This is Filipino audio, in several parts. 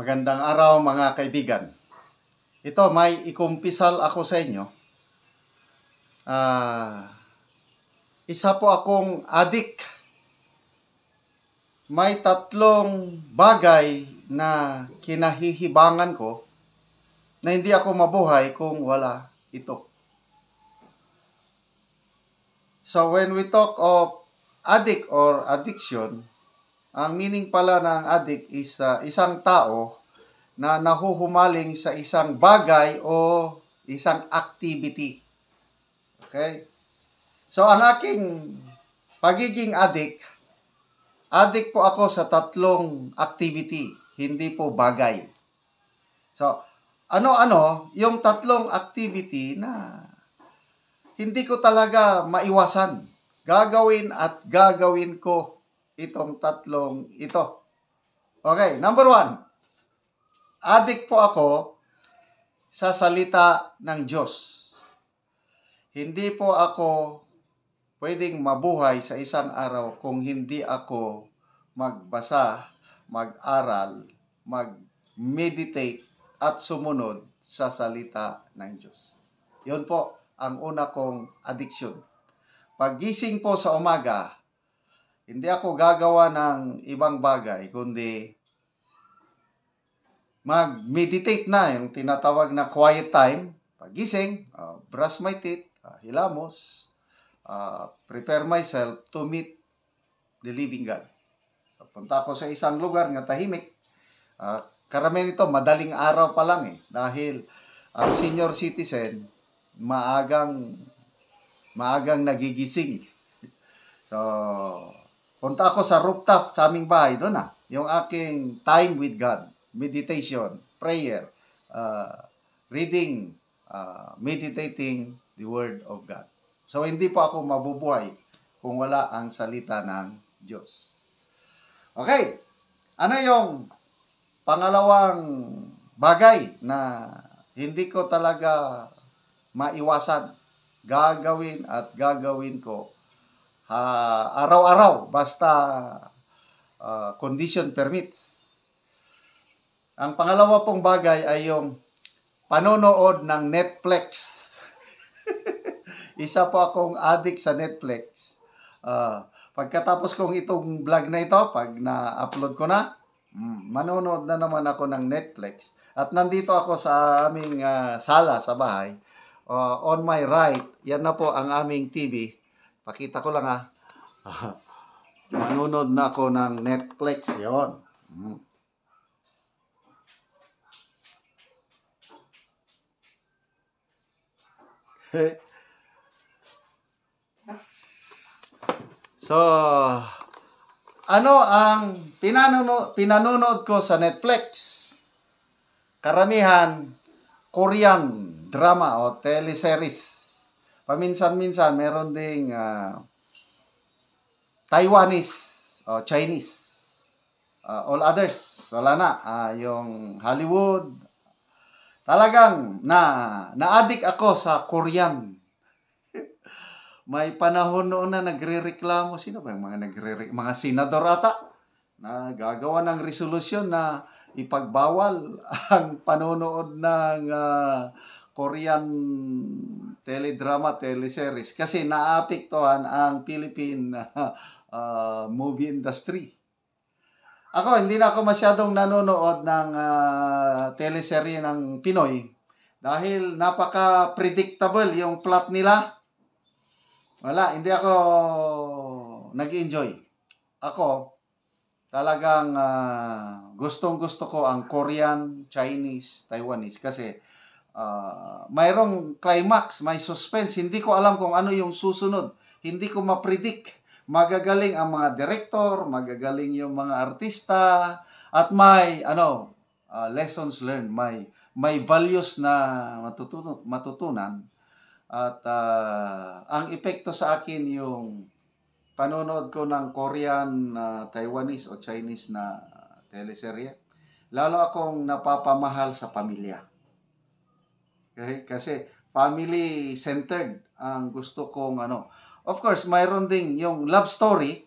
Magandang araw mga kaibigan. Ito, may ikumpisal ako sa inyo. Uh, isa po akong adik. May tatlong bagay na kinahihibangan ko na hindi ako mabuhay kung wala ito. So when we talk of addict or addiction, ang meaning pala ng addict is uh, isang tao na nahuhumaling sa isang bagay o isang activity. Okay? So, ang aking pagiging addict, addict po ako sa tatlong activity, hindi po bagay. So, ano-ano yung tatlong activity na hindi ko talaga maiwasan. Gagawin at gagawin ko itong tatlong ito. Okay, number one. Adik po ako sa salita ng Diyos. Hindi po ako pwedeng mabuhay sa isang araw kung hindi ako magbasa, mag-aral, mag-meditate at sumunod sa salita ng Diyos. Yun po ang una kong addiction. Pagising po sa umaga, hindi ako gagawa ng ibang bagay, kundi mag-meditate na, yung tinatawag na quiet time. Pagising, uh, brush my teeth, uh, hilamos, uh, prepare myself to meet the living God. So, punta ako sa isang lugar na tahimik. Uh, karamihan ito, madaling araw pa lang eh. Dahil ang senior citizen, maagang maagang nagigising. so, Punta ako sa rooftop sa aming bahay, doon na. Yung aking time with God, meditation, prayer, uh, reading, uh, meditating the Word of God. So, hindi po ako mabubuhay kung wala ang salita ng Diyos. Okay, ano yung pangalawang bagay na hindi ko talaga maiwasan, gagawin at gagawin ko uh, araw-araw basta uh, condition permits. Ang pangalawa pong bagay ay yung panonood ng Netflix. Isa po akong addict sa Netflix. Uh, pagkatapos kong itong vlog na ito, pag na-upload ko na, mm, manonood na naman ako ng Netflix. At nandito ako sa aming uh, sala sa bahay. Uh, on my right, yan na po ang aming TV Pakita ko lang ha. Ah. Manunod na ako ng Netflix. Yun. Mm. so, ano ang pinanono, pinanonood ko sa Netflix? Karamihan, Korean drama o teleseries. Paminsan-minsan, meron ding uh, Taiwanese o Chinese. Uh, all others, wala na. Uh, yung Hollywood. Talagang na, naadik ako sa Korean. May panahon noon na nagrereklamo Sino ba yung mga nagre Mga senador ata na gagawa ng resolusyon na ipagbawal ang panonood ng uh, Korean teledrama, teleseries kasi naapektuhan ang Philippine uh, movie industry. Ako, hindi na ako masyadong nanonood ng uh, teleserye ng Pinoy dahil napaka-predictable yung plot nila. Wala, hindi ako nag-enjoy. Ako, talagang uh, gustong-gusto ko ang Korean, Chinese, Taiwanese kasi uh, mayroong climax, may suspense. Hindi ko alam kung ano yung susunod. Hindi ko ma-predict. Magagaling ang mga director, magagaling yung mga artista, at may ano, uh, lessons learned, may may values na matutunan, matutunan. At uh, ang epekto sa akin yung panonood ko ng Korean, uh, Taiwanese o Chinese na teleserye. Lalo akong napapamahal sa pamilya Okay? Kasi family-centered ang gusto kong ano. Of course, mayroon ding yung love story,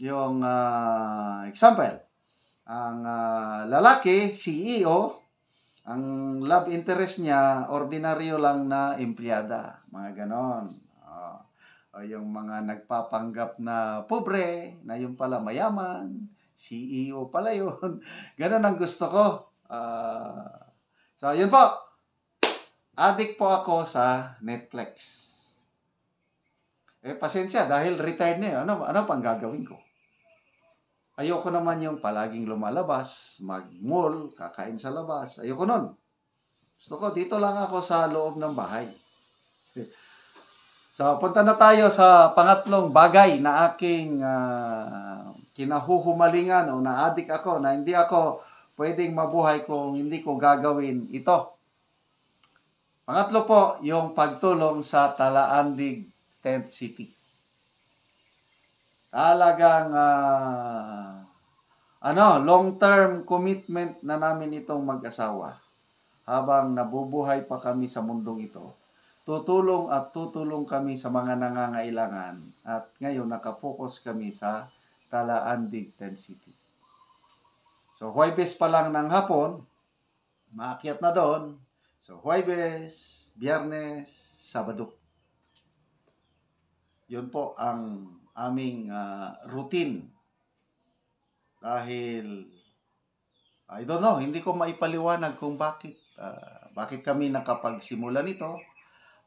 yung uh, example, ang uh, lalaki, CEO, ang love interest niya, ordinaryo lang na empleyada. Mga ganon. Uh, yung mga nagpapanggap na pobre, na yung pala mayaman, CEO pala yun. Ganon ang gusto ko. Uh, so, yun po. Addict po ako sa Netflix. Eh, pasensya, dahil retired na yun, ano, ano pang gagawin ko? Ayoko naman yung palaging lumalabas, mag-mall, kakain sa labas. Ayoko nun. Gusto ko, dito lang ako sa loob ng bahay. So, punta na tayo sa pangatlong bagay na aking uh, kinahuhumalingan o na-addict ako na hindi ako pwedeng mabuhay kung hindi ko gagawin ito. Pangatlo po, yung pagtulong sa Talaandig Tent City. Talagang uh, ano, long-term commitment na namin itong mag-asawa. Habang nabubuhay pa kami sa mundong ito, tutulong at tutulong kami sa mga nangangailangan at ngayon nakapokus kami sa Talaandig Tent City. So, Huwebes pa lang ng hapon, maakyat na doon, So, Huwebes, Biyernes, Sabado. Yun po ang aming uh, routine. Dahil, I don't know, hindi ko maipaliwanag kung bakit. Uh, bakit kami nakapagsimula nito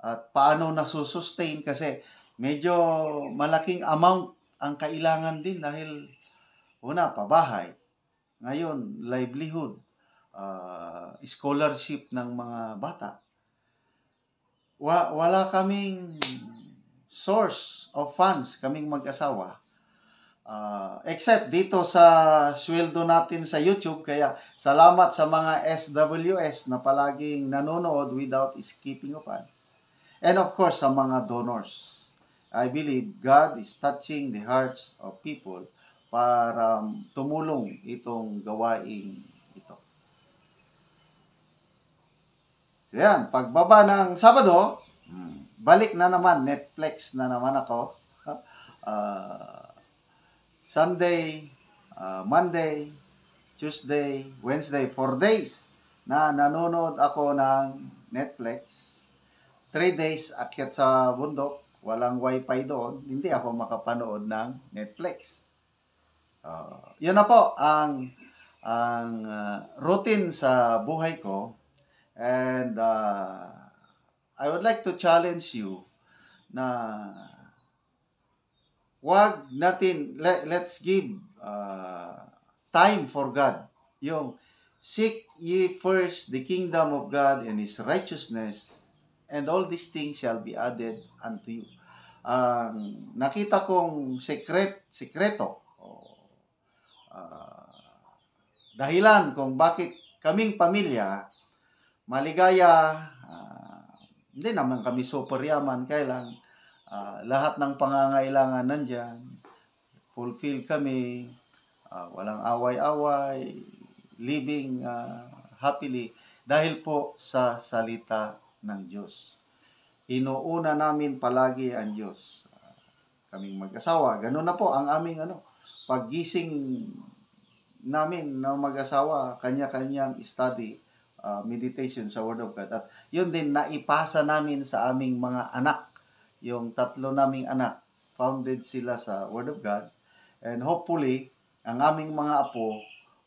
at paano nasusustain kasi medyo malaking amount ang kailangan din dahil una, pa bahay Ngayon, livelihood uh, scholarship ng mga bata. Wa, wala kaming source of funds kaming mag-asawa. Uh, except dito sa sweldo natin sa YouTube. Kaya salamat sa mga SWS na palaging nanonood without skipping of ads. And of course, sa mga donors. I believe God is touching the hearts of people para tumulong itong gawain ito. Ayan, pagbaba ng Sabado, hmm, balik na naman, Netflix na naman ako. Uh, Sunday, uh, Monday, Tuesday, Wednesday, 4 days na nanonood ako ng Netflix. 3 days akyat sa bundok, walang wifi doon, hindi ako makapanood ng Netflix. Uh, yun na po ang ang uh, routine sa buhay ko And uh, I would like to challenge you na wag natin, let, let's give uh, time for God. Yung seek ye first the kingdom of God and His righteousness and all these things shall be added unto you. Ang um, nakita kong secret, sekreto, uh, dahilan kung bakit kaming pamilya maligaya. Uh, hindi naman kami super yaman, kaya uh, ah, lahat ng pangangailangan nandyan. Fulfill kami, uh, walang away-away, living uh, happily dahil po sa salita ng Diyos. Inuuna namin palagi ang Diyos. Uh, kaming mag-asawa, ganun na po ang aming ano, paggising namin na mag-asawa, kanya-kanyang study uh, meditation sa Word of God. At yun din, naipasa namin sa aming mga anak. Yung tatlo naming anak, founded sila sa Word of God. And hopefully, ang aming mga apo,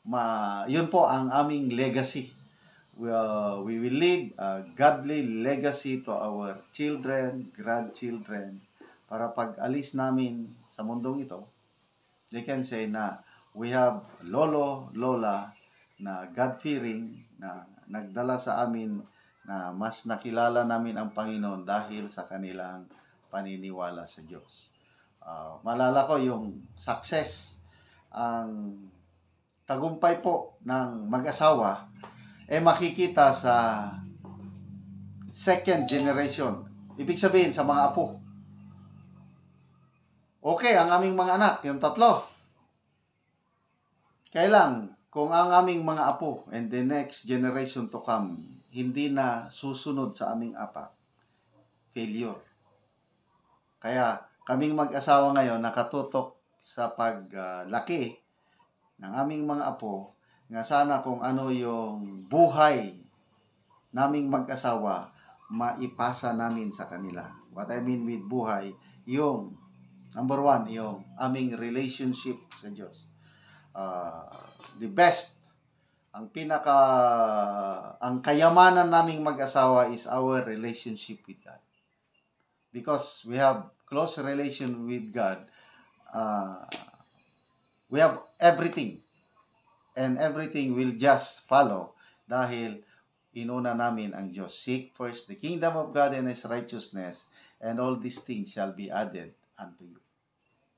ma, yun po ang aming legacy. We, uh, we will leave a godly legacy to our children, grandchildren, para pag alis namin sa mundong ito, they can say na we have lolo, lola, na God-fearing, na nagdala sa amin na mas nakilala namin ang Panginoon dahil sa kanilang paniniwala sa Diyos. Uh, ah, malala ko yung success, ang tagumpay po ng mag-asawa, eh makikita sa second generation. Ibig sabihin sa mga apo. Okay, ang aming mga anak, yung tatlo. Kailang kung ang aming mga apo and the next generation to come hindi na susunod sa aming apa, failure. Kaya kaming mag-asawa ngayon nakatutok sa paglaki uh, ng aming mga apo nga sana kung ano yung buhay naming mag-asawa maipasa namin sa kanila. What I mean with buhay, yung number one, yung aming relationship sa Diyos uh, the best. Ang pinaka, ang kayamanan naming mag-asawa is our relationship with God. Because we have close relation with God, uh, we have everything. And everything will just follow dahil inuna namin ang Diyos. Seek first the kingdom of God and His righteousness, and all these things shall be added unto you.